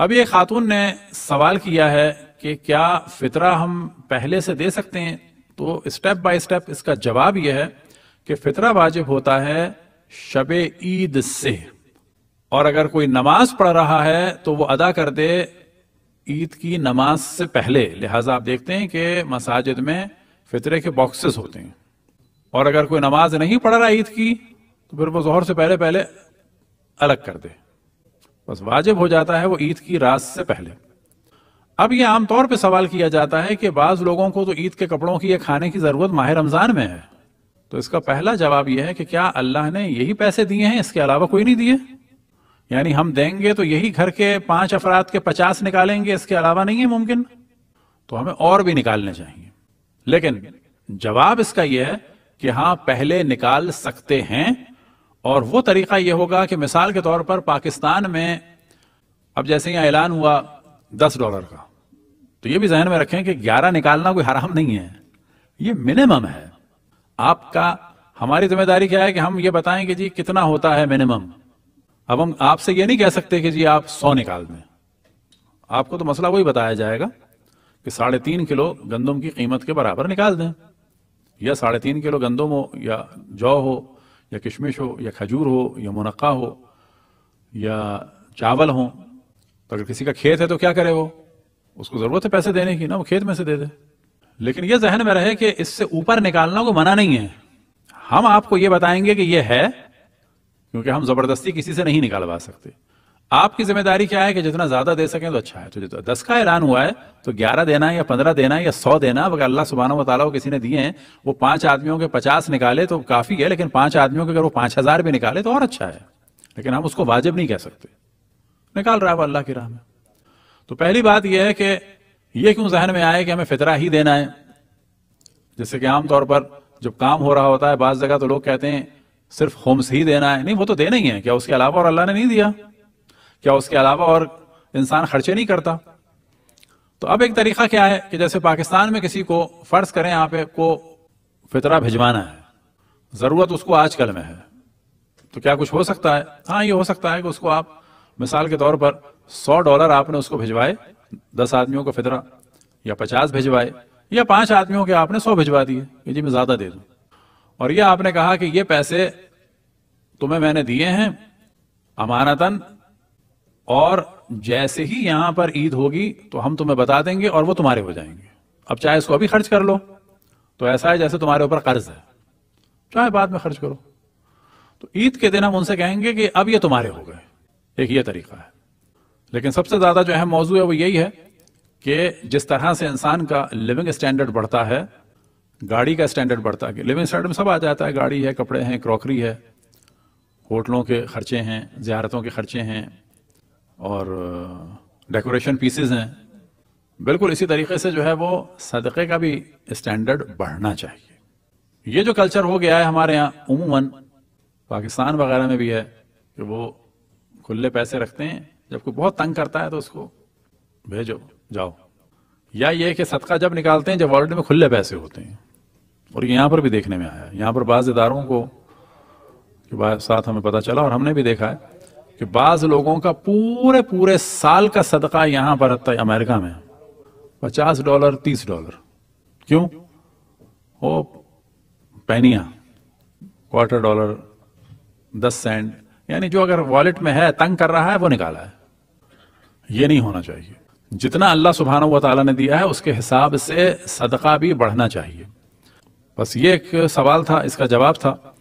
अब ये खातून ने सवाल किया है कि क्या फितरा हम पहले से दे सकते हैं तो स्टेप बाय स्टेप इसका जवाब यह है कि फितरा वाजिब होता है शब ईद से और अगर कोई नमाज पढ़ रहा है तो वो अदा कर दे ईद की नमाज से पहले लिहाजा आप देखते हैं कि मसाजिद में फितरे के बॉक्सेस होते हैं और अगर कोई नमाज नहीं पढ़ रहा ईद की तो फिर वो जहर से पहले पहले अलग कर दे बस वाजिब हो जाता है वो ईद की रात से पहले अब ये आमतौर पे सवाल किया जाता है कि बाज़ लोगों को तो ईद के कपड़ों की या खाने की ज़रूरत माह रमज़ान में है तो इसका पहला जवाब यह है कि क्या अल्लाह ने यही पैसे दिए हैं इसके अलावा कोई नहीं दिए यानी हम देंगे तो यही घर के पांच अफराद के पचास निकालेंगे इसके अलावा नहीं है मुमकिन तो हमें और भी निकालने चाहिए लेकिन जवाब इसका यह है कि हाँ पहले निकाल सकते हैं और वो तरीका ये होगा कि मिसाल के तौर पर पाकिस्तान में अब जैसे यहां ऐलान हुआ दस डॉलर का तो ये भी जहन में रखें कि ग्यारह निकालना कोई हराम नहीं है ये मिनिमम है आपका हमारी जिम्मेदारी क्या है कि हम ये बताएं कि जी कितना होता है मिनिमम अब हम आपसे ये नहीं कह सकते कि जी आप सौ निकाल दें आपको तो मसला वही बताया जाएगा कि साढ़े तीन किलो गंदम की कीमत के बराबर निकाल दें या साढ़े तीन किलो गंदम हो या जौ हो या किशमिश हो या खजूर हो या मुनक्का हो या चावल हो तो अगर किसी का खेत है तो क्या करे वो उसको ज़रूरत है पैसे देने की ना वो खेत में से दे दे लेकिन ये जहन में रहे कि इससे ऊपर निकालना को मना नहीं है हम आपको ये बताएंगे कि ये है क्योंकि हम जबरदस्ती किसी से नहीं निकालवा सकते आपकी जिम्मेदारी क्या है कि जितना ज्यादा दे सकें तो अच्छा है तो दस का ऐलान हुआ है तो ग्यारह देना है या पंद्रह देना है या सौ देना अगर अल्लाह सुबहाना वाली को किसी ने दिए हैं वो पांच आदमियों के पचास निकाले तो काफी है लेकिन पांच आदमियों के अगर वो पांच हजार भी निकाले तो और अच्छा है लेकिन हम उसको वाजिब नहीं कह सकते निकाल रहा है वो अल्लाह की राह में तो पहली बात यह है कि यह क्यों जहन में आए कि हमें फितरा ही देना है जैसे कि आमतौर पर जब काम हो रहा होता है बाज जगह तो लोग कहते हैं सिर्फ होम्स ही देना है नहीं वो तो देना ही है क्या उसके अलावा और अल्लाह ने नहीं दिया क्या उसके अलावा और इंसान खर्चे नहीं करता तो अब एक तरीका क्या है कि जैसे पाकिस्तान में किसी को फर्ज करें आप को फितरा भिजवाना है जरूरत उसको आजकल में है तो क्या कुछ हो सकता है हाँ ये हो सकता है कि उसको आप मिसाल के तौर पर सौ डॉलर आपने उसको भिजवाए दस आदमियों को फितरा या पचास भिजवाए या पांच आदमियों के आपने सौ भिजवा दिए ये जी मैं ज्यादा दे दू और ये आपने कहा कि ये पैसे तुम्हें मैंने दिए हैं अमानतन और जैसे ही यहां पर ईद होगी तो हम तुम्हें बता देंगे और वो तुम्हारे हो जाएंगे अब चाहे इसको अभी खर्च कर लो तो ऐसा है जैसे तुम्हारे ऊपर कर्ज है चाहे बाद में खर्च करो तो ईद के दिन हम उनसे कहेंगे कि अब ये तुम्हारे हो गए एक ये तरीका है लेकिन सबसे ज्यादा जो अहम मौजू है वो यही है कि जिस तरह से इंसान का लिविंग स्टैंडर्ड बढ़ता है गाड़ी का स्टैंडर्ड बढ़ता है लिविंग स्टैंडर्ड में सब आ जाता है गाड़ी है कपड़े हैं क्रॉकरी है होटलों के खर्चे हैं ज्यारतों के खर्चे हैं और डेकोरेशन पीसेज हैं बिल्कुल इसी तरीके से जो है वो सदक़े का भी स्टैंडर्ड बढ़ना चाहिए ये जो कल्चर हो गया है हमारे यहाँ उमूमन पाकिस्तान वगैरह में भी है कि वो खुले पैसे रखते हैं जब कोई बहुत तंग करता है तो उसको भेजो जाओ या ये कि सदका जब निकालते हैं जब वर्ल्ड में खुले पैसे होते हैं और यहाँ पर भी देखने में आया यहाँ पर बाज़ इदारों को के साथ हमें पता चला और हमने भी देखा है कि बाज लोगों का पूरे पूरे साल का सदका यहां पर रहता है अमेरिका में पचास डॉलर तीस डॉलर क्यों वो पैनिया क्वार्टर डॉलर दस सेंट यानी जो अगर वॉलेट में है तंग कर रहा है वो निकाला है ये नहीं होना चाहिए जितना अल्लाह सुबहाना वाली ने दिया है उसके हिसाब से सदका भी बढ़ना चाहिए बस ये एक सवाल था इसका जवाब था